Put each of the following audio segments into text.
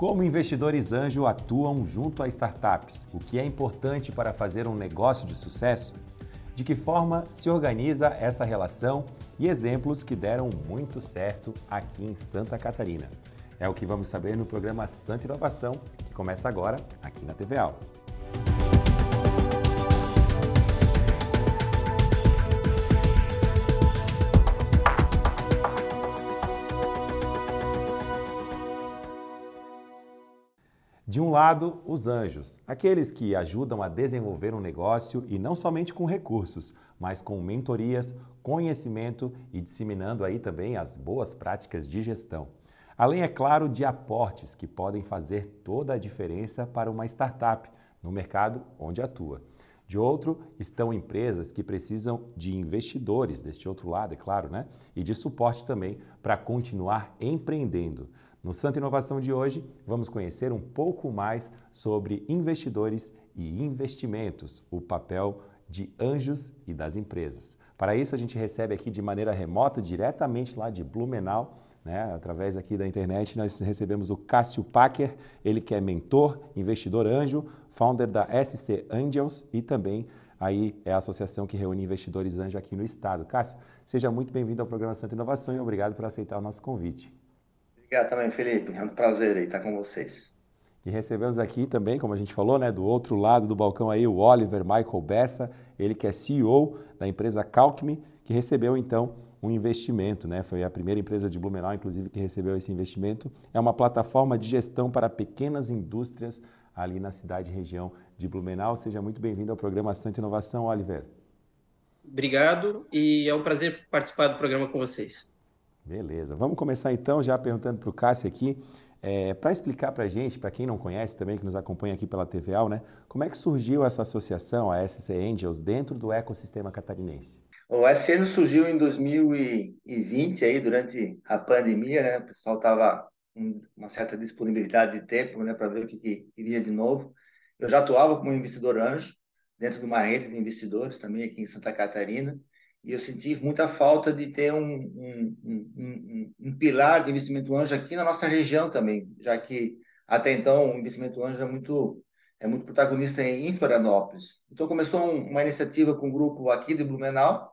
Como investidores anjo atuam junto a startups? O que é importante para fazer um negócio de sucesso? De que forma se organiza essa relação e exemplos que deram muito certo aqui em Santa Catarina? É o que vamos saber no programa Santa Inovação, que começa agora aqui na TV Aula. De um lado, os anjos, aqueles que ajudam a desenvolver um negócio e não somente com recursos, mas com mentorias, conhecimento e disseminando aí também as boas práticas de gestão. Além, é claro, de aportes que podem fazer toda a diferença para uma startup no mercado onde atua. De outro, estão empresas que precisam de investidores, deste outro lado, é claro, né? E de suporte também para continuar empreendendo. No Santa Inovação de hoje, vamos conhecer um pouco mais sobre investidores e investimentos, o papel de anjos e das empresas. Para isso, a gente recebe aqui de maneira remota, diretamente lá de Blumenau, né? através aqui da internet, nós recebemos o Cássio Packer, ele que é mentor, investidor anjo, founder da SC Angels e também aí é a associação que reúne investidores anjo aqui no estado. Cássio, seja muito bem-vindo ao programa Santa Inovação e obrigado por aceitar o nosso convite. Obrigado também, Felipe. É um prazer aí estar com vocês. E recebemos aqui também, como a gente falou, né, do outro lado do balcão aí, o Oliver Michael Bessa, ele que é CEO da empresa Calcme, que recebeu então um investimento, né? Foi a primeira empresa de Blumenau, inclusive, que recebeu esse investimento. É uma plataforma de gestão para pequenas indústrias ali na cidade e região de Blumenau. Seja muito bem-vindo ao programa Santa Inovação, Oliver. Obrigado e é um prazer participar do programa com vocês. Beleza. Vamos começar então já perguntando para o Cássio aqui, é, para explicar para a gente, para quem não conhece também, que nos acompanha aqui pela TVA, né, como é que surgiu essa associação, a SC Angels, dentro do ecossistema catarinense? O Angels surgiu em 2020, aí, durante a pandemia, né, o pessoal estava com uma certa disponibilidade de tempo né, para ver o que, que iria de novo. Eu já atuava como investidor anjo, dentro de uma rede de investidores também aqui em Santa Catarina, e eu senti muita falta de ter um, um, um, um, pilar de investimento anjo aqui na nossa região também, já que até então o investimento anjo é muito, é muito protagonista em Florianópolis. Então começou uma iniciativa com um grupo aqui de Blumenau,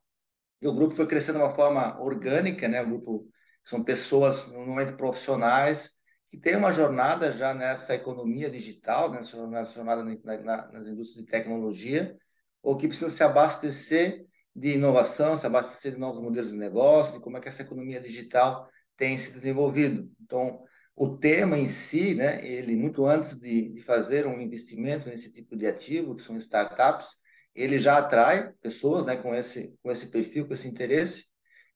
e o grupo foi crescendo de uma forma orgânica, né? O grupo são pessoas, normalmente profissionais, que têm uma jornada já nessa economia digital, nessa jornada na, na, nas indústrias de tecnologia, ou que precisam se abastecer de inovação, se abastecer de novos modelos de negócio, de como é que essa economia digital tem se desenvolvido. Então, o tema em si, né, ele muito antes de, de fazer um investimento nesse tipo de ativo, que são startups, ele já atrai pessoas, né, com esse com esse perfil, com esse interesse.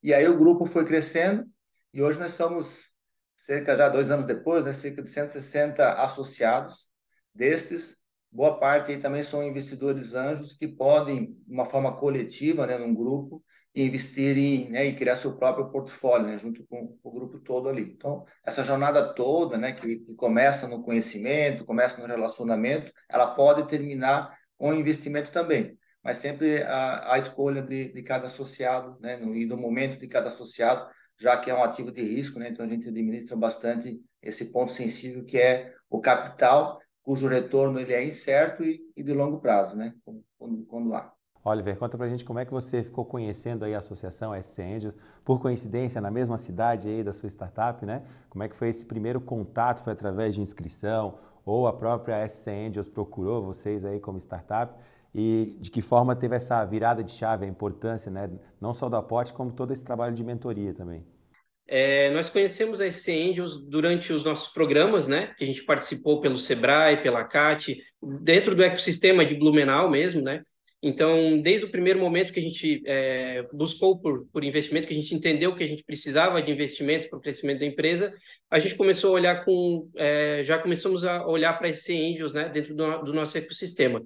E aí o grupo foi crescendo e hoje nós estamos cerca já dois anos depois, né, cerca de 160 associados. Destes, boa parte aí também são investidores anjos que podem, de uma forma coletiva, né, num grupo, investir em, né, e criar seu próprio portfólio, né, junto com o grupo todo ali. Então, essa jornada toda, né, que, que começa no conhecimento, começa no relacionamento, ela pode terminar com investimento também, mas sempre a, a escolha de, de cada associado, né, no, e do momento de cada associado, já que é um ativo de risco, né, então a gente administra bastante esse ponto sensível que é o capital cujo retorno ele é incerto e, e de longo prazo, né? Quando, quando há. Oliver, conta pra gente como é que você ficou conhecendo aí a associação a SC Angels, por coincidência, na mesma cidade aí da sua startup, né? Como é que foi esse primeiro contato? Foi através de inscrição ou a própria SC Angels procurou vocês aí como startup? E de que forma teve essa virada de chave, a importância, né? Não só do aporte, como todo esse trabalho de mentoria também. É, nós conhecemos a SC Angels durante os nossos programas, né? Que a gente participou pelo Sebrae, pela CAT, dentro do ecossistema de Blumenau mesmo, né? Então, desde o primeiro momento que a gente é, buscou por, por investimento, que a gente entendeu que a gente precisava de investimento para o crescimento da empresa, a gente começou a olhar com, é, já começamos a olhar para esses angels, né, dentro do, do nosso ecossistema.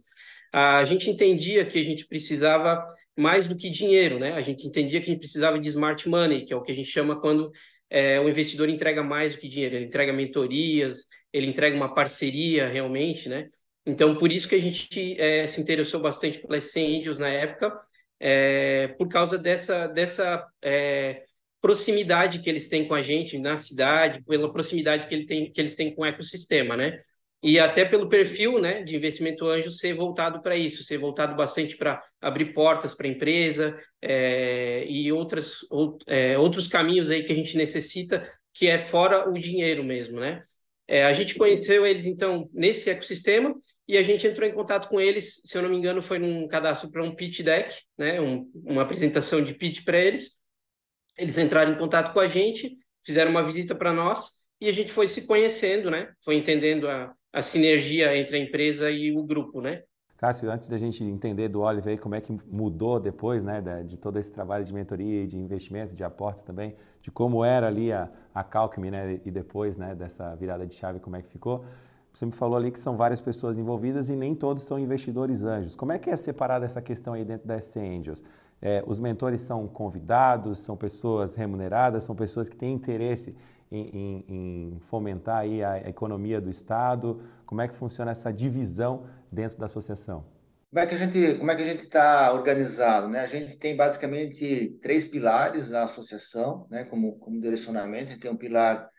A gente entendia que a gente precisava mais do que dinheiro, né? A gente entendia que a gente precisava de smart money, que é o que a gente chama quando é, o investidor entrega mais do que dinheiro, ele entrega mentorias, ele entrega uma parceria realmente, né? Então, por isso que a gente é, se interessou bastante pelas 100 Angels na época, é, por causa dessa, dessa é, proximidade que eles têm com a gente na cidade, pela proximidade que, ele tem, que eles têm com o ecossistema, né? e até pelo perfil né, de investimento anjo ser voltado para isso, ser voltado bastante para abrir portas para a empresa é, e outras, ou, é, outros caminhos aí que a gente necessita, que é fora o dinheiro mesmo, né? É, a gente conheceu eles, então, nesse ecossistema e a gente entrou em contato com eles, se eu não me engano, foi num cadastro para um pitch deck, né, um, uma apresentação de pitch para eles. Eles entraram em contato com a gente, fizeram uma visita para nós, e a gente foi se conhecendo, né? Foi entendendo a, a sinergia entre a empresa e o grupo, né? Cássio, antes da gente entender do Oliver como é que mudou depois, né, de todo esse trabalho de mentoria, de investimento, de aportes também, de como era ali a, a Calcme, né, e depois, né, dessa virada de chave, como é que ficou. Você me falou ali que são várias pessoas envolvidas e nem todos são investidores anjos. Como é que é separada essa questão aí dentro da SC Angels? É, os mentores são convidados, são pessoas remuneradas, são pessoas que têm interesse em, em, fomentar aí a economia do Estado? Como é que funciona essa divisão dentro da associação? Como é que a gente como é que a gente está organizado, né? A gente tem basicamente três pilares na associação, né? Como como direcionamento, a gente tem um pilar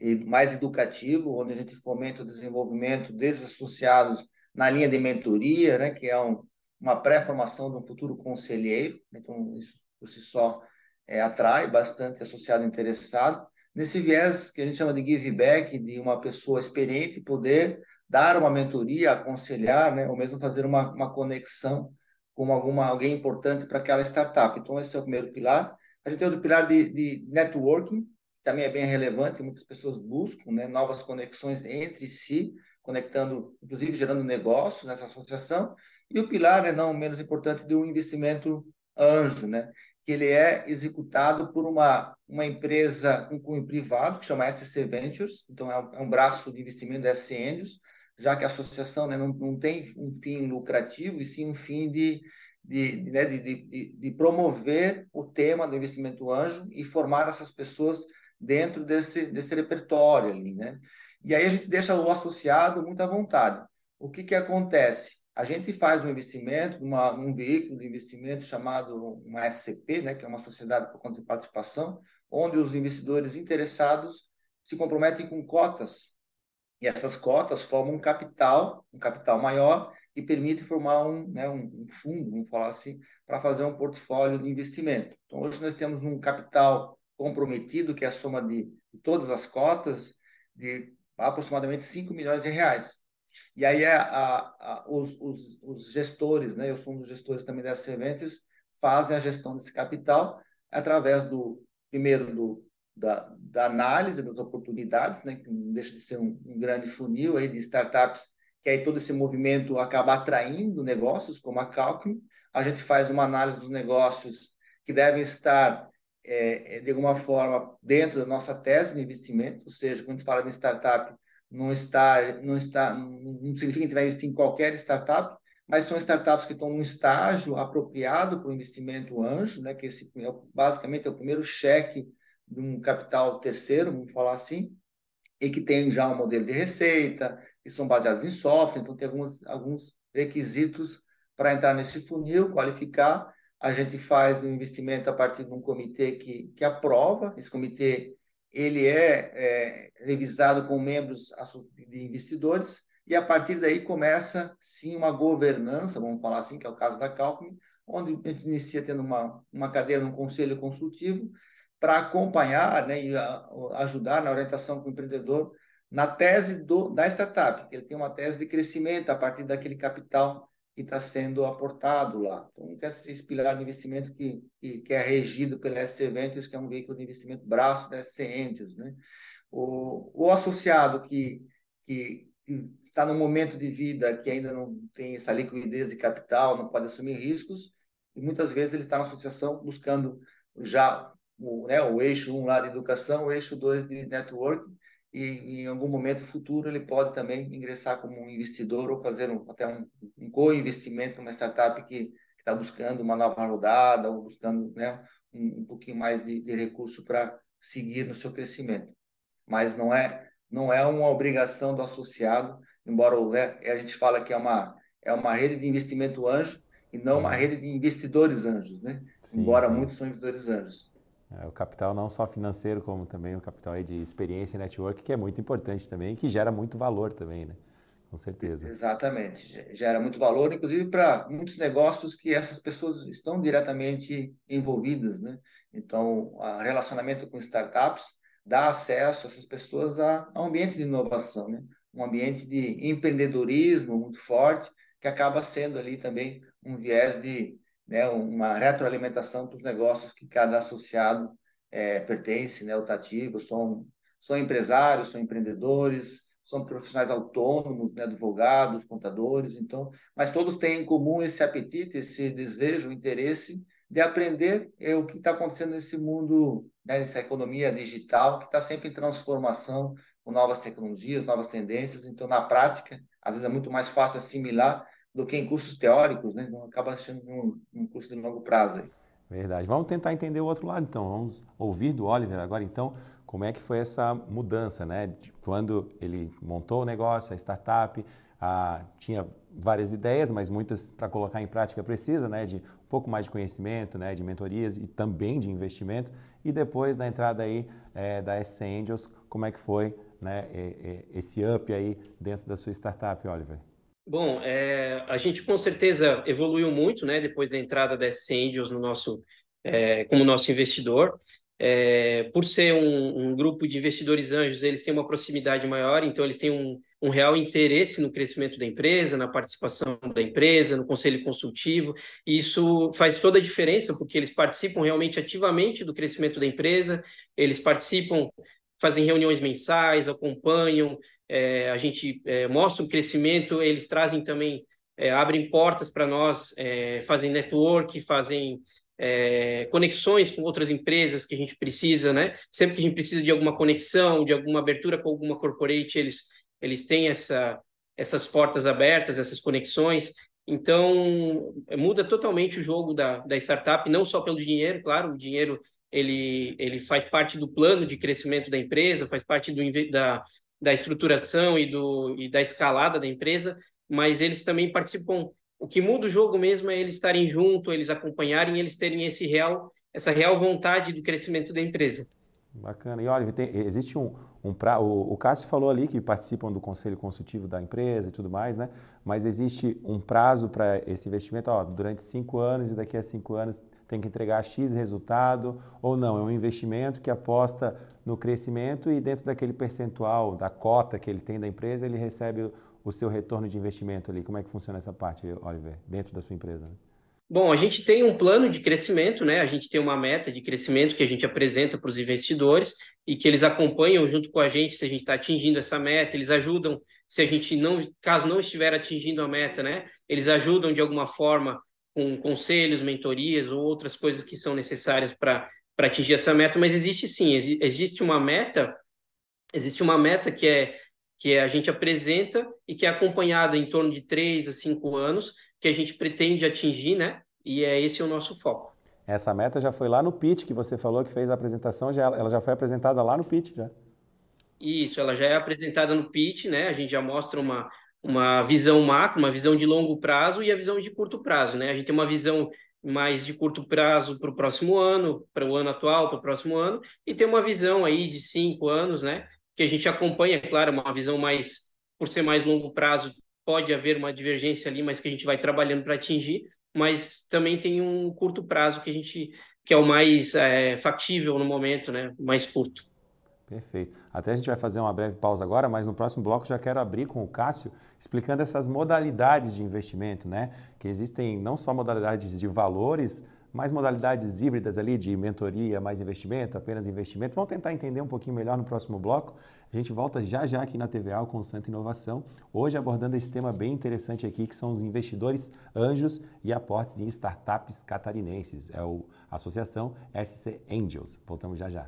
eh, mais educativo, onde a gente fomenta o desenvolvimento desses associados na linha de mentoria, né? Que é um, uma pré-formação de um futuro conselheiro. Então isso por si só é, atrai bastante associado interessado nesse viés que a gente chama de give back, de uma pessoa experiente poder dar uma mentoria, aconselhar, né, ou mesmo fazer uma, uma conexão com alguma alguém importante para aquela startup. Então, esse é o primeiro pilar. A gente tem o pilar de, de networking, que também é bem relevante, muitas pessoas buscam né, novas conexões entre si, conectando, inclusive gerando negócios nessa associação. E o pilar, né, não menos importante, do investimento anjo, né? que ele é executado por uma, uma empresa, um cunho privado, que chama SC Ventures, então é um, é um braço de investimento da SC Angels, já que a associação né, não, não tem um fim lucrativo, e sim um fim de, de, né, de, de, de, promover o tema do investimento anjo e formar essas pessoas dentro desse, desse repertório ali, né? E aí a gente deixa o associado muito à vontade. O que, que acontece? a gente faz um investimento, uma, um veículo de investimento chamado uma SCP, né, que é uma sociedade por conta de participação, onde os investidores interessados se comprometem com cotas. E essas cotas formam um capital, um capital maior, e permite formar um, né, um fundo, vamos falar assim, para fazer um portfólio de investimento. Então, hoje nós temos um capital comprometido, que é a soma de, de todas as cotas, de aproximadamente 5 milhões de reais. E aí é a, a, os, os, os, gestores, né, eu sou um dos gestores também dessa Serventes, fazem a gestão desse capital através do, primeiro, do, da, da análise das oportunidades, né, que não deixa de ser um, um grande funil aí de startups, que aí todo esse movimento acaba atraindo negócios, como a Calcum. A gente faz uma análise dos negócios que devem estar é, de alguma forma dentro da nossa tese de investimento, ou seja, quando a gente fala de startup, não está, não está, não significa que vai investir em qualquer startup, mas são startups que estão num estágio apropriado para o investimento anjo, né? Que esse é basicamente é o primeiro cheque de um capital terceiro, vamos falar assim, e que tem já um modelo de receita, que são baseados em software, então tem alguns alguns requisitos para entrar nesse funil, qualificar. A gente faz um investimento a partir de um comitê que, que aprova, esse comitê ele é, é revisado com membros de investidores e a partir daí começa sim uma governança, vamos falar assim, que é o caso da Calcom, onde a gente inicia tendo uma, uma cadeira no um conselho consultivo para acompanhar né, e a, ajudar na orientação com o empreendedor na tese do, da startup, que ele tem uma tese de crescimento a partir daquele capital que está sendo aportado lá. Então, esse pilar de investimento que, que, que é regido pela SC eventos que é um veículo de investimento braço da SC né? O, o associado que, que, que está no momento de vida que ainda não tem essa liquidez de capital, não pode assumir riscos, e muitas vezes ele está na associação buscando já o, né, o eixo 1 um lá de educação, o eixo 2 de networking, e em algum momento futuro ele pode também ingressar como um investidor ou fazer um, até um, um co-investimento numa startup que está buscando uma nova rodada ou buscando né, um, um pouquinho mais de, de recurso para seguir no seu crescimento. Mas não é não é uma obrigação do associado, embora houver, a gente fala que é uma é uma rede de investimento anjo e não uma uhum. rede de investidores anjos, né? Sim, embora sim. muitos são investidores anjos. É, o capital não só financeiro, como também o capital de experiência e network, que é muito importante também, que gera muito valor também, né? Com certeza. Exatamente. Gera muito valor, inclusive para muitos negócios que essas pessoas estão diretamente envolvidas, né? Então, o relacionamento com startups dá acesso a essas pessoas a, a um ambiente de inovação, né? Um ambiente de empreendedorismo muito forte, que acaba sendo ali também um viés de né, uma retroalimentação para os negócios que cada associado é, pertence, né, o Tatigo, são, são empresários, são empreendedores, são profissionais autônomos, né, advogados, contadores, então, mas todos têm em comum esse apetite, esse desejo, interesse de aprender é, o que está acontecendo nesse mundo, né, nessa economia digital que está sempre em transformação com novas tecnologias, novas tendências. Então, na prática, às vezes é muito mais fácil assimilar do que em cursos teóricos, né? Então acaba achando é um, um curso de longo prazo. Aí. Verdade. Vamos tentar entender o outro lado, então. Vamos ouvir do Oliver agora, então, como é que foi essa mudança, né? De quando ele montou o negócio, a startup, a... tinha várias ideias, mas muitas para colocar em prática precisa, né? De um pouco mais de conhecimento, né? De mentorias e também de investimento. E depois da entrada aí é, da SC Angels, como é que foi, né? É, é, esse up aí dentro da sua startup, Oliver? Bom, é, a gente com certeza evoluiu muito, né, depois da entrada da S Angels no nosso, é, como nosso investidor. É, por ser um, um, grupo de investidores anjos, eles têm uma proximidade maior, então eles têm um, um, real interesse no crescimento da empresa, na participação da empresa, no conselho consultivo, e isso faz toda a diferença, porque eles participam realmente ativamente do crescimento da empresa, eles participam, fazem reuniões mensais, acompanham, é, a gente é, mostra o crescimento, eles trazem também, é, abrem portas para nós, é, fazem network, fazem é, conexões com outras empresas que a gente precisa, né? Sempre que a gente precisa de alguma conexão, de alguma abertura com alguma corporate, eles, eles têm essa, essas portas abertas, essas conexões. Então, muda totalmente o jogo da, da startup, não só pelo dinheiro, claro, o dinheiro ele, ele faz parte do plano de crescimento da empresa, faz parte do, da, da estruturação e, do, e da escalada da empresa, mas eles também participam. O que muda o jogo mesmo é eles estarem junto, eles acompanharem, eles terem esse real, essa real vontade do crescimento da empresa. Bacana. E olha, tem, existe um, um pra, o, o Cássio falou ali que participam do conselho consultivo da empresa e tudo mais, né? Mas existe um prazo para esse investimento, ó, durante cinco anos e daqui a cinco anos tem que entregar X resultado, ou não, é um investimento que aposta no crescimento e dentro daquele percentual, da cota que ele tem da empresa, ele recebe o seu retorno de investimento ali. Como é que funciona essa parte, Oliver, dentro da sua empresa? Né? Bom, a gente tem um plano de crescimento, né? A gente tem uma meta de crescimento que a gente apresenta para os investidores e que eles acompanham junto com a gente se a gente está atingindo essa meta, eles ajudam se a gente não, caso não estiver atingindo a meta, né? Eles ajudam de alguma forma com conselhos, mentorias ou outras coisas que são necessárias para atingir essa meta, mas existe sim, ex existe uma meta, existe uma meta que é que a gente apresenta e que é acompanhada em torno de três a cinco anos, que a gente pretende atingir, né? E é esse o nosso foco. Essa meta já foi lá no pitch que você falou que fez a apresentação, já, ela já foi apresentada lá no pitch já. Isso, ela já é apresentada no pitch, né? A gente já mostra uma, uma visão macro, uma visão de longo prazo e a visão de curto prazo, né? A gente tem uma visão mais de curto prazo para o próximo ano, para o ano atual, para o próximo ano, e tem uma visão aí de cinco anos, né? Que a gente acompanha, é claro, uma visão mais, por ser mais longo prazo, pode haver uma divergência ali, mas que a gente vai trabalhando para atingir, mas também tem um curto prazo que a gente, que é o mais é, factível no momento, né? Mais curto. Perfeito. Até a gente vai fazer uma breve pausa agora, mas no próximo bloco já quero abrir com o Cássio explicando essas modalidades de investimento, né? Que existem não só modalidades de valores, mas modalidades híbridas ali de mentoria, mais investimento, apenas investimento. Vamos tentar entender um pouquinho melhor no próximo bloco. A gente volta já já aqui na TVA com o Santa Inovação, hoje abordando esse tema bem interessante aqui, que são os investidores anjos e aportes em startups catarinenses. É a Associação SC Angels. Voltamos já já.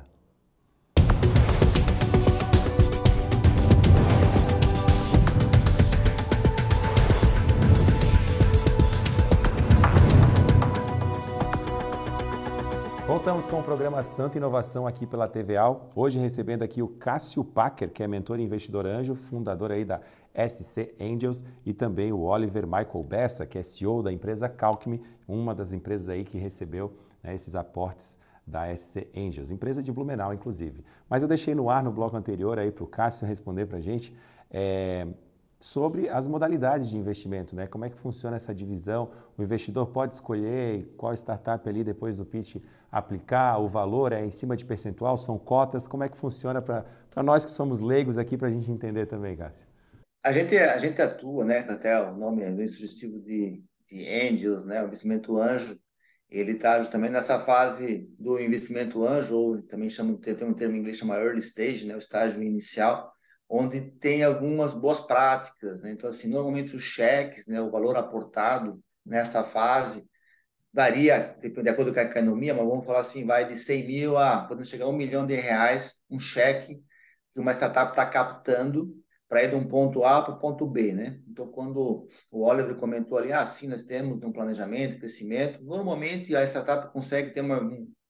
voltamos com o programa Santa Inovação aqui pela TVAL. Hoje recebendo aqui o Cássio Packer, que é mentor e investidor anjo, fundador aí da SC Angels, e também o Oliver Michael Bessa, que é CEO da empresa Calcme, uma das empresas aí que recebeu né, esses aportes da SC Angels, empresa de Blumenau, inclusive. Mas eu deixei no ar no bloco anterior aí para o Cássio responder para a gente. É, sobre as modalidades de investimento, né? Como é que funciona essa divisão? O investidor pode escolher qual startup ali depois do pitch aplicar, o valor é em cima de percentual, são cotas, como é que funciona para nós que somos leigos aqui para a gente entender também, Cássio? A gente, a gente atua, né? Até o nome é sugestivo de, de Angels, né? O investimento anjo, ele está justamente nessa fase do investimento anjo, ou também chama, tem um termo em inglês chamado early stage, né? O estágio inicial onde tem algumas boas práticas. Né? Então, assim, normalmente os cheques, né, o valor aportado nessa fase varia, de acordo com a economia, mas vamos falar assim, vai de 100 mil a, quando chegar a um milhão de reais, um cheque que uma startup está captando para ir de um ponto A para o ponto B, né? Então, quando o Oliver comentou ali, ah, sim, nós temos um planejamento, crescimento, normalmente a startup consegue ter uma,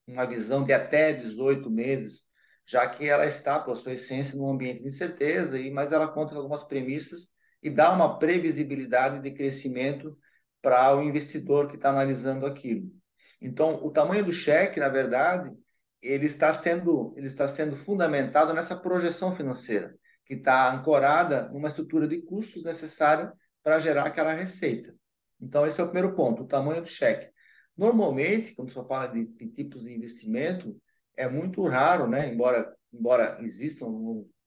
uma visão de até 18 meses já que ela está, por sua essência, num ambiente de incerteza, e, mas ela conta com algumas premissas e dá uma previsibilidade de crescimento para o investidor que está analisando aquilo. Então, o tamanho do cheque, na verdade, ele está sendo, ele está sendo fundamentado nessa projeção financeira, que está ancorada numa estrutura de custos necessária para gerar aquela receita. Então, esse é o primeiro ponto, o tamanho do cheque. Normalmente, quando se fala de, de tipos de investimento, é muito raro, né? Embora embora existam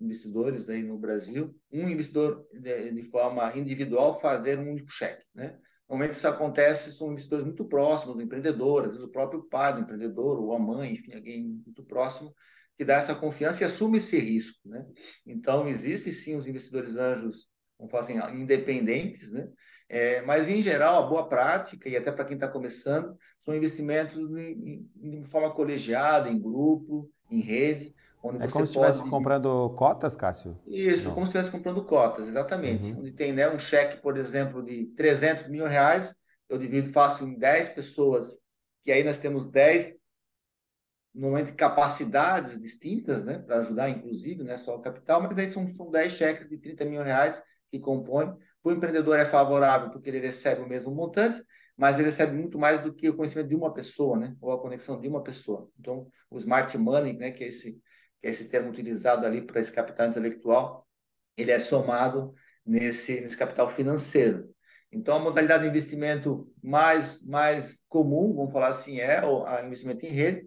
investidores aí no Brasil, um investidor de, de forma individual fazer um único cheque, né? Normalmente isso acontece, são investidores muito próximos do empreendedor, às vezes o próprio pai do empreendedor ou a mãe, enfim, alguém muito próximo que dá essa confiança e assume esse risco, né? Então existem sim os investidores anjos, como fazem assim, independentes, né? É, mas, em geral, a boa prática, e até para quem está começando, são investimentos em, em, de forma colegiada, em grupo, em rede. Onde é você como se pode... estivesse comprando cotas, Cássio? Isso, Não. como se estivesse comprando cotas, exatamente. Uhum. Onde tem né, um cheque, por exemplo, de 300 mil reais, eu divido, faço em 10 pessoas, que aí nós temos 10 normalmente capacidades distintas, né, para ajudar, inclusive, né só o capital, mas aí são, são 10 cheques de 30 mil reais que compõem para o empreendedor é favorável porque ele recebe o mesmo montante, mas ele recebe muito mais do que o conhecimento de uma pessoa, né? Ou a conexão de uma pessoa. Então, o smart money, né, que é esse que é esse termo utilizado ali para esse capital intelectual, ele é somado nesse nesse capital financeiro. Então, a modalidade de investimento mais mais comum, vamos falar assim, é o investimento em rede.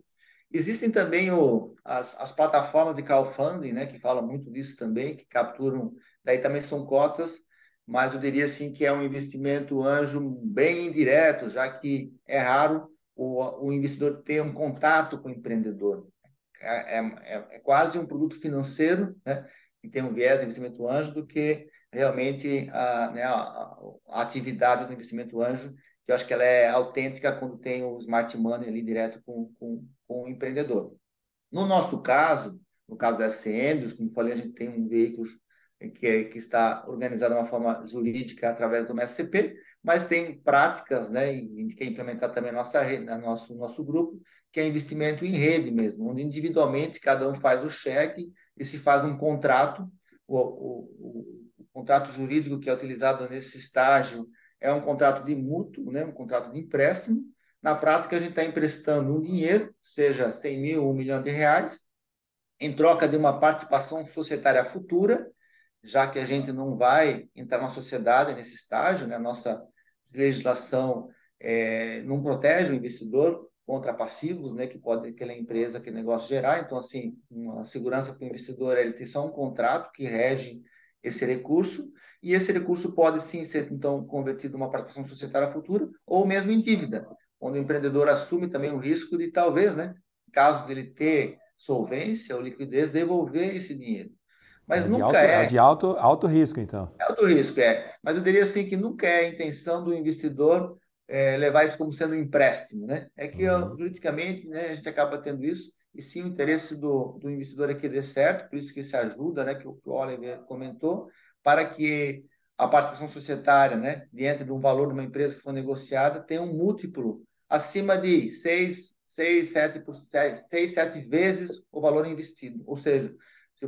Existem também o, as, as plataformas de crowdfunding, né, que falam muito disso também, que capturam, daí também são cotas mas eu diria assim que é um investimento anjo bem indireto, já que é raro o, o investidor ter um contato com o empreendedor. É, é, é, é quase um produto financeiro, né, que tem um viés de investimento anjo, do que realmente a, né, a, a atividade do investimento anjo, que eu acho que ela é autêntica quando tem o smart money ali direto com, com, com o empreendedor. No nosso caso, no caso da SCN, como falei, a gente tem um veículo que, é, que está organizada de uma forma jurídica através do MSCP, mas tem práticas, né, e que quer implementar também nossa rede, nosso nosso grupo, que é investimento em rede mesmo, onde individualmente cada um faz o cheque e se faz um contrato, o, o, o contrato jurídico que é utilizado nesse estágio é um contrato de mútuo, né, um contrato de empréstimo. Na prática, a gente está emprestando um dinheiro, seja 100 mil ou um milhão de reais, em troca de uma participação societária futura, já que a gente não vai entrar na sociedade nesse estágio, né? Nossa legislação é, não protege o investidor contra passivos, né? Que pode aquela é empresa, aquele negócio gerar. Então, assim, uma segurança para o investidor é ele ter só um contrato que rege esse recurso e esse recurso pode sim ser então convertido em uma participação societária futura ou mesmo em dívida, onde o empreendedor assume também o risco de talvez, né? Caso dele ter solvência ou liquidez, devolver esse dinheiro. Mas é nunca alto, é, é. De alto, alto risco, então. É alto risco, é. Mas eu diria assim que nunca é a intenção do investidor é, levar isso como sendo um empréstimo, né? É que uhum. juridicamente né, a gente acaba tendo isso, e sim o interesse do, do investidor é que dê certo, por isso que se ajuda, né, que o, Oliver comentou, para que a participação societária, né, diante de um valor de uma empresa que foi negociada, tenha um múltiplo acima de 6, 6, 7, 6, 7 vezes o valor investido. Ou seja,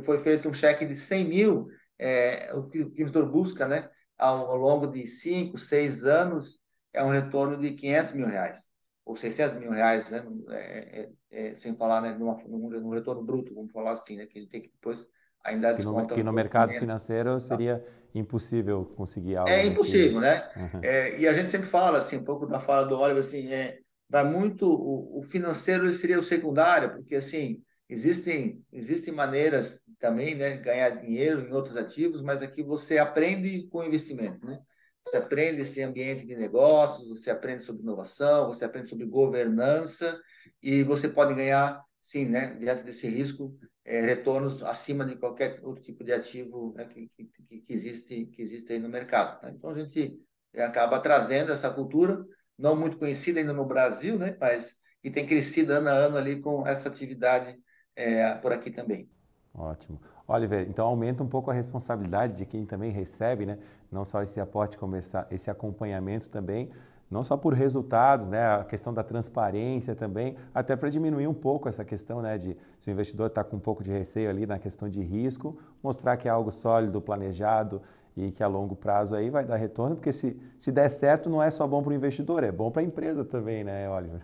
se foi feito um cheque de 100 mil, é, o que o investidor busca, né, ao, ao longo de 5, 6 anos, é um retorno de 500 mil reais, ou 600 mil reais, né, é, é, é, sem falar né, numa, num, num, retorno bruto, vamos falar assim, né, que a gente tem que depois ainda que no, que no mercado financeiro tá. seria impossível conseguir algo. É impossível, né? Uhum. É, e a gente sempre fala, assim, um pouco da fala do Oliver, assim, é, vai muito, o, o financeiro seria o secundário, porque, assim, Existem, existem maneiras também, né, ganhar dinheiro em outros ativos, mas aqui você aprende com investimento, né? Você aprende esse ambiente de negócios, você aprende sobre inovação, você aprende sobre governança e você pode ganhar, sim, né, diante desse risco, é, retornos acima de qualquer outro tipo de ativo né, que, que, que, existe que existe aí no mercado. Né? Então a gente eh, acaba trazendo essa cultura, não muito conhecida ainda no Brasil, né, mas que tem crescido ano a ano ali com essa atividade é, por aqui também. Ótimo. Oliver, então aumenta um pouco a responsabilidade de quem também recebe, né? Não só esse aporte, começar, esse acompanhamento também, não só por resultados, né? A questão da transparência também, até para diminuir um pouco essa questão, né? De se o investidor está com um pouco de receio ali na questão de risco, mostrar que é algo sólido, planejado e que a longo prazo aí vai dar retorno, porque se, se der certo não é só bom para o investidor, é bom para a empresa também, né, Oliver?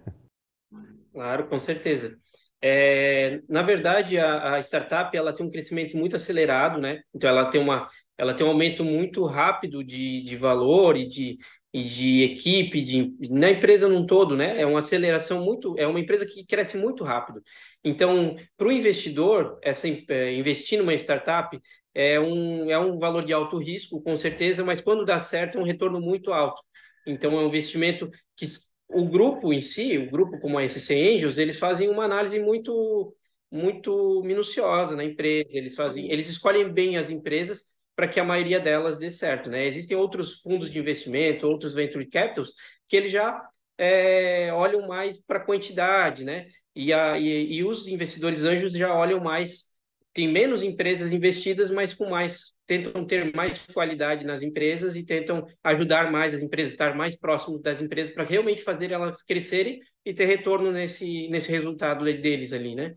Claro, com certeza. É, na verdade, a, a, startup ela tem um crescimento muito acelerado, né? Então ela tem uma ela tem um aumento muito rápido de, de valor e de, e de equipe, de, na empresa num todo, né? É uma aceleração muito, é uma empresa que cresce muito rápido. Então, para o investidor, essa, é, investir numa startup é um, é um valor de alto risco, com certeza, mas quando dá certo é um retorno muito alto. Então, é um investimento que o grupo em si, o grupo como a SC Angels, eles fazem uma análise muito muito minuciosa na empresa, eles fazem, eles escolhem bem as empresas para que a maioria delas dê certo, né? Existem outros fundos de investimento, outros venture capitals que eles já é, olham mais para a quantidade, né? E, a, e, e os investidores anjos já olham mais tem menos empresas investidas, mas com mais tentam ter mais qualidade nas empresas e tentam ajudar mais as empresas, estar mais próximo das empresas para realmente fazer elas crescerem e ter retorno nesse, nesse resultado deles ali, né?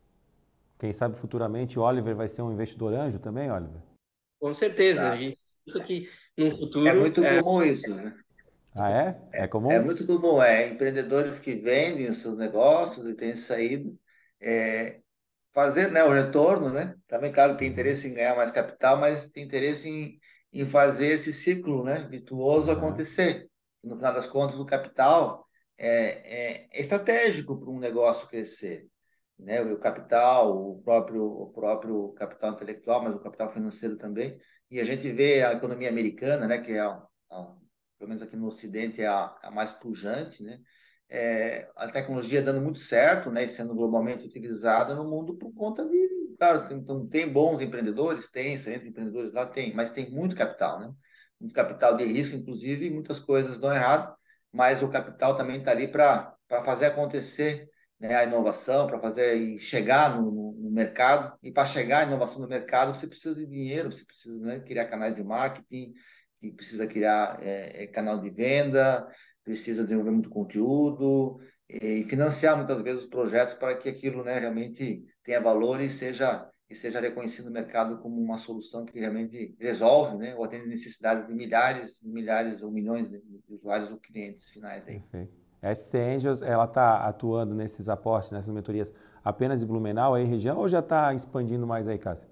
Quem sabe futuramente o Oliver vai ser um investidor anjo também, Oliver? Com certeza. Tá. que no futuro. É muito é. comum isso, né? Ah, é? É, é comum? É, é muito comum, é. Empreendedores que vendem os seus negócios e têm saído. É, fazer né, o retorno, né? Também, claro, tem interesse em ganhar mais capital, mas tem interesse em, em fazer esse ciclo né, virtuoso acontecer. No final das contas, o capital é, é estratégico para um negócio crescer. Né? O capital, o próprio, o próprio capital intelectual, mas o capital financeiro também. E a gente vê a economia americana, né, que é, a, a, pelo menos aqui no Ocidente, é a, a mais pujante, né? é, a tecnologia dando muito certo, né, e sendo globalmente utilizada no mundo por conta de, claro, tem, então tem bons empreendedores, tem excelentes empreendedores lá, tem, mas tem muito capital, né? Muito capital de risco, inclusive, muitas coisas dão errado, mas o capital também está ali para fazer acontecer né, a inovação, para fazer e chegar no, no, no mercado. E para chegar a inovação no mercado, você precisa de dinheiro, você precisa né, criar canais de marketing, precisa criar é, é, canal de venda, precisa desenvolver muito conteúdo e financiar muitas vezes os projetos para que aquilo né, realmente tenha valor e seja e seja reconhecido no mercado como uma solução que realmente resolve, né, ou atende necessidades de milhares, milhares ou milhões de usuários ou clientes finais aí. Perfeito. A SC Angels, ela está atuando nesses aportes, nessas mentorias apenas em Blumenau aí região ou já está expandindo mais aí, Cássio?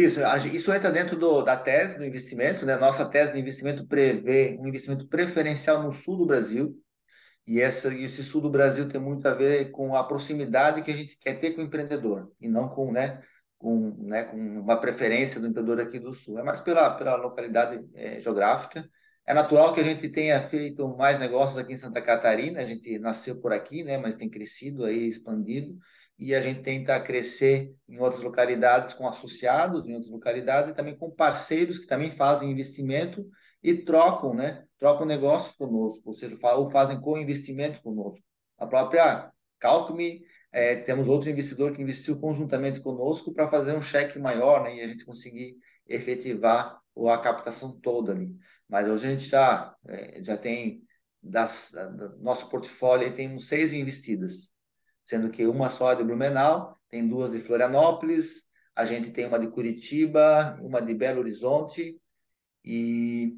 Isso, isso entra dentro do, da tese do investimento, né? Nossa tese de investimento prevê um investimento preferencial no sul do Brasil, e essa, esse sul do Brasil tem muito a ver com a proximidade que a gente quer ter com o empreendedor, e não com, né, com, né, com uma preferência do empreendedor aqui do sul. É mais pela, pela localidade é, geográfica. É natural que a gente tenha feito mais negócios aqui em Santa Catarina, a gente nasceu por aqui, né, mas tem crescido aí, expandido, e a gente tenta crescer em outras localidades com associados em outras localidades e também com parceiros que também fazem investimento e trocam, né? Trocam negócios conosco, ou seja, ou fazem co-investimento conosco. A própria Calcme, é, temos outro investidor que investiu conjuntamente conosco para fazer um cheque maior, né? E a gente conseguir efetivar a captação toda ali. Mas hoje a gente já, é, já tem, das, da, nosso portfólio, temos seis investidas sendo que uma só é de Blumenau, tem duas de Florianópolis, a gente tem uma de Curitiba, uma de Belo Horizonte, e,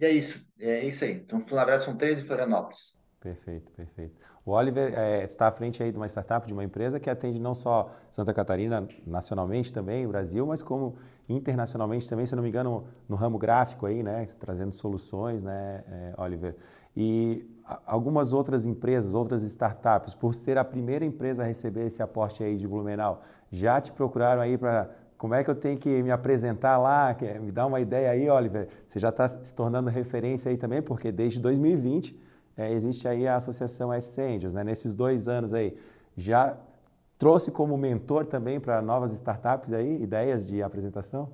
e é isso, é isso aí. Então, na verdade, são três de Florianópolis. Perfeito, perfeito. O Oliver é, está à frente aí de uma startup, de uma empresa que atende não só Santa Catarina, nacionalmente também, Brasil, mas como internacionalmente também, se não me engano, no ramo gráfico aí, né? Trazendo soluções, né, é, Oliver? E algumas outras empresas, outras startups, por ser a primeira empresa a receber esse aporte aí de Blumenau, já te procuraram aí para como é que eu tenho que me apresentar lá? Me dá uma ideia aí, Oliver. Você já está se tornando referência aí também, porque desde 2020 é, existe aí a associação SC Angels, né? Nesses dois anos aí, já trouxe como mentor também para novas startups aí ideias de apresentação?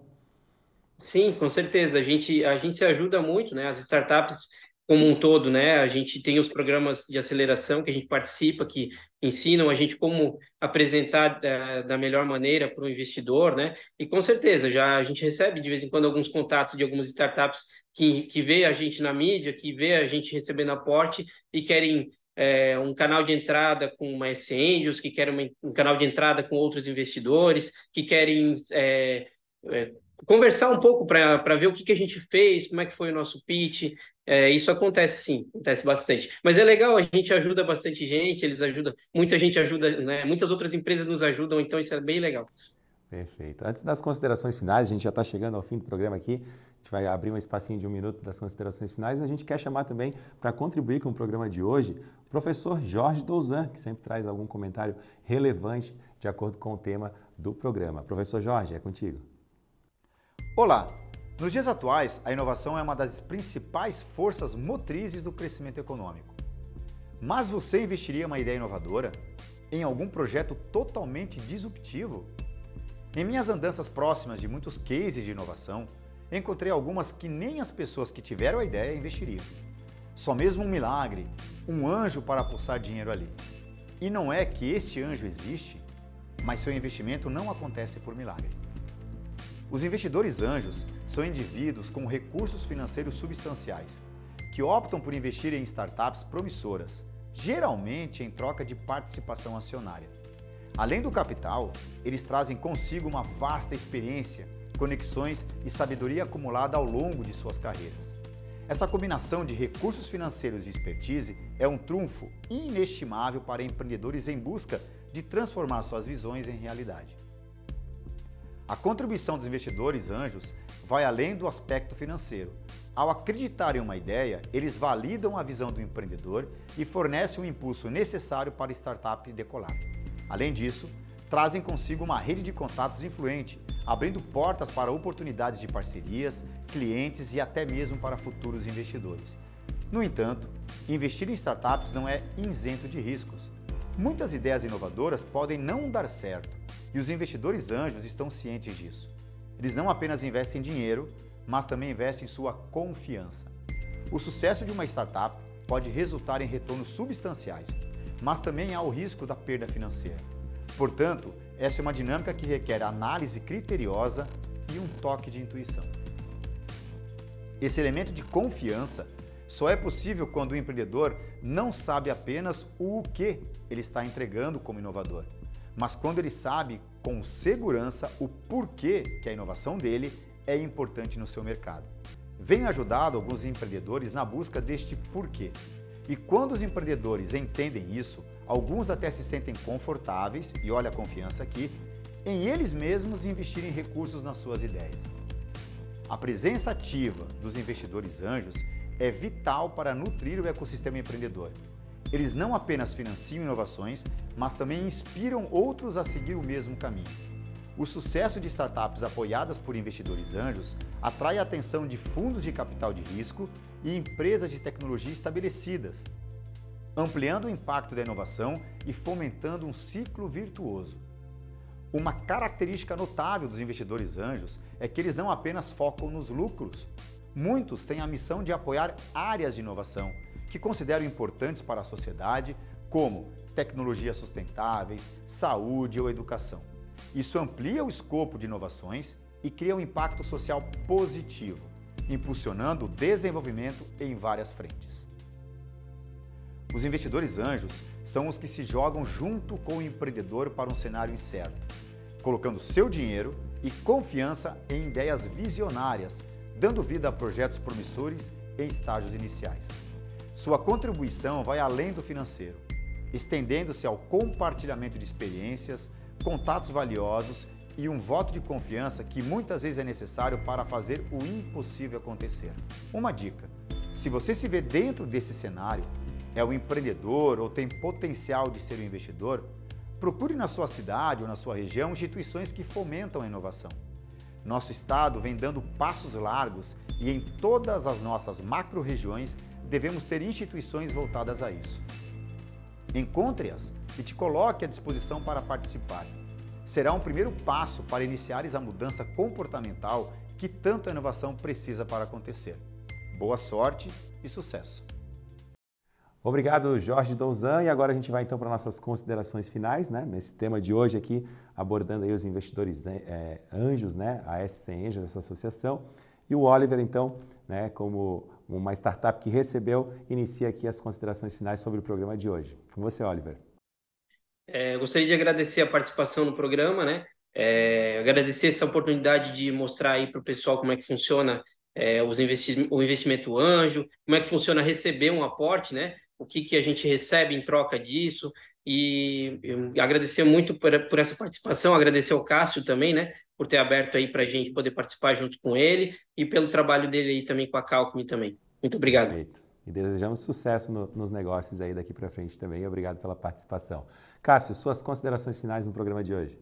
Sim, com certeza. A gente, a gente se ajuda muito, né? As startups como um todo, né? A gente tem os programas de aceleração que a gente participa, que ensinam a gente como apresentar da, eh, da melhor maneira para o investidor, né? E com certeza já a gente recebe de vez em quando alguns contatos de algumas startups que, que vê a gente na mídia, que vê a gente recebendo aporte e querem é, um canal de entrada com uma S Angels, que querem uma, um canal de entrada com outros investidores, que querem é, é, conversar um pouco para ver o que, que a gente fez, como é que foi o nosso pitch, é, isso acontece sim, acontece bastante. Mas é legal, a gente ajuda bastante gente, eles ajudam, muita gente ajuda, né? muitas outras empresas nos ajudam, então isso é bem legal. Perfeito. Antes das considerações finais, a gente já está chegando ao fim do programa aqui. A gente vai abrir um espacinho de um minuto das considerações finais. A gente quer chamar também para contribuir com o programa de hoje o professor Jorge Douzan, que sempre traz algum comentário relevante de acordo com o tema do programa. Professor Jorge, é contigo. Olá, nos dias atuais, a inovação é uma das principais forças motrizes do crescimento econômico. Mas você investiria uma ideia inovadora? Em algum projeto totalmente disruptivo? Em minhas andanças próximas de muitos cases de inovação, encontrei algumas que nem as pessoas que tiveram a ideia investiriam. Só mesmo um milagre, um anjo para apostar dinheiro ali. E não é que este anjo existe, mas seu investimento não acontece por milagre. Os investidores anjos são indivíduos com recursos financeiros substanciais, que optam por investir em startups promissoras, geralmente em troca de participação acionária. Além do capital, eles trazem consigo uma vasta experiência, conexões e sabedoria acumulada ao longo de suas carreiras. Essa combinação de recursos financeiros e expertise é um trunfo inestimável para empreendedores em busca de transformar suas visões em realidade. A contribuição dos investidores anjos vai além do aspecto financeiro. Ao acreditar em uma ideia, eles validam a visão do empreendedor e fornecem o impulso necessário para a startup decolar. Além disso, trazem consigo uma rede de contatos influente, abrindo portas para oportunidades de parcerias, clientes e até mesmo para futuros investidores. No entanto, investir em startups não é isento de riscos. Muitas ideias inovadoras podem não dar certo, e os investidores anjos estão cientes disso. Eles não apenas investem dinheiro, mas também investem sua confiança. O sucesso de uma startup pode resultar em retornos substanciais, mas também há o risco da perda financeira. Portanto, essa é uma dinâmica que requer análise criteriosa e um toque de intuição. Esse elemento de confiança só é possível quando o empreendedor não sabe apenas o que ele está entregando como inovador, mas quando ele sabe com segurança o porquê que a inovação dele é importante no seu mercado. Venho ajudado alguns empreendedores na busca deste porquê. E quando os empreendedores entendem isso, alguns até se sentem confortáveis, e olha a confiança aqui, em eles mesmos investirem recursos nas suas ideias. A presença ativa dos investidores anjos é vital para nutrir o ecossistema empreendedor. Eles não apenas financiam inovações, mas também inspiram outros a seguir o mesmo caminho. O sucesso de startups apoiadas por investidores anjos atrai a atenção de fundos de capital de risco e empresas de tecnologia estabelecidas, ampliando o impacto da inovação e fomentando um ciclo virtuoso. Uma característica notável dos investidores anjos é que eles não apenas focam nos lucros, muitos têm a missão de apoiar áreas de inovação que considero importantes para a sociedade, como tecnologias sustentáveis, saúde ou educação. Isso amplia o escopo de inovações e cria um impacto social positivo, impulsionando o desenvolvimento em várias frentes. Os investidores anjos são os que se jogam junto com o empreendedor para um cenário incerto, colocando seu dinheiro e confiança em ideias visionárias, dando vida a projetos promissores em estágios iniciais. Sua contribuição vai além do financeiro, estendendo-se ao compartilhamento de experiências, contatos valiosos e um voto de confiança que muitas vezes é necessário para fazer o impossível acontecer. Uma dica: se você se vê dentro desse cenário, é um empreendedor ou tem potencial de ser um investidor, procure na sua cidade ou na sua região instituições que fomentam a inovação. Nosso estado vem dando passos largos e em todas as nossas macro-regiões devemos ter instituições voltadas a isso. Encontre-as e te coloque à disposição para participar. Será um primeiro passo para iniciares a mudança comportamental que tanto a inovação precisa para acontecer. Boa sorte e sucesso! Obrigado, Jorge Donzan. E agora a gente vai então para nossas considerações finais, né? Nesse tema de hoje aqui, abordando aí os investidores é, é anjos, né? A SC Angels, essa associação. E o Oliver, então, né, como uma startup que recebeu, inicia aqui as considerações finais sobre o programa de hoje. Com você, Oliver. É, gostaria de agradecer a participação no programa, né? É, agradecer essa oportunidade de mostrar aí para o pessoal como é que funciona é, os investi o investimento anjo, como é que funciona receber um aporte, né? o que, que a gente recebe em troca disso. E agradecer muito por, por essa participação, agradecer ao Cássio também, né, por ter aberto aí para a gente poder participar junto com ele e pelo trabalho dele aí também com a Calcme também. Muito obrigado. Perfeito. E desejamos sucesso no, nos negócios aí daqui para frente também. Obrigado pela participação. Cássio, suas considerações finais no programa de hoje.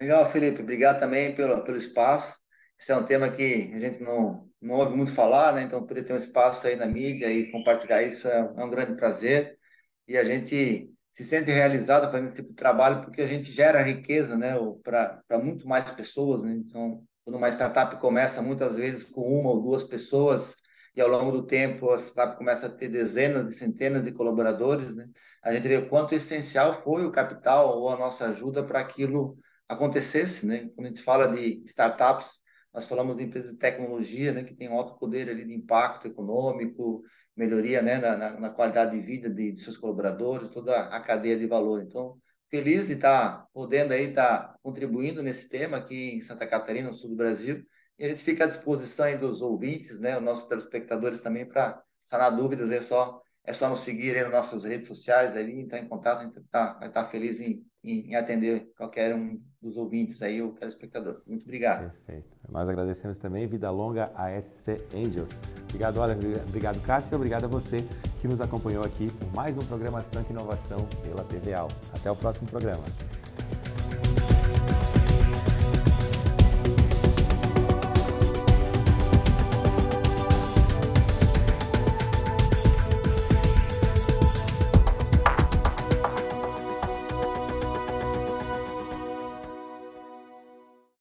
Legal, Felipe. Obrigado também pelo, pelo espaço. Esse é um tema que a gente não, não ouve muito falar, né? Então, poder ter um espaço aí na mídia e compartilhar isso é, é um grande prazer. E a gente se sente realizado fazendo esse tipo de trabalho porque a gente gera riqueza, né? Para muito mais pessoas, né? Então, quando uma startup começa muitas vezes com uma ou duas pessoas e ao longo do tempo a startup começa a ter dezenas e centenas de colaboradores, né? A gente vê o quanto essencial foi o capital ou a nossa ajuda para aquilo acontecesse, né? Quando a gente fala de startups nós falamos de empresas de tecnologia, né, que tem alto poder ali de impacto econômico, melhoria né, na, na qualidade de vida de, de, seus colaboradores, toda a cadeia de valor. Então, feliz de estar podendo aí estar contribuindo nesse tema aqui em Santa Catarina, no sul do Brasil. E a gente fica à disposição aí dos ouvintes, né, os nossos telespectadores também para sanar dúvidas, é só é só nos seguir nas nossas redes sociais ali, entrar em contato, a gente tá, vai estar tá feliz em, em, atender qualquer um dos ouvintes aí, o telespectador. Muito obrigado. Perfeito. Nós agradecemos também Vida Longa ASC Angels. Obrigado, Olha, obrigado, Cássio, obrigado a você que nos acompanhou aqui por mais um programa Santa Inovação pela TVA. Até o próximo programa.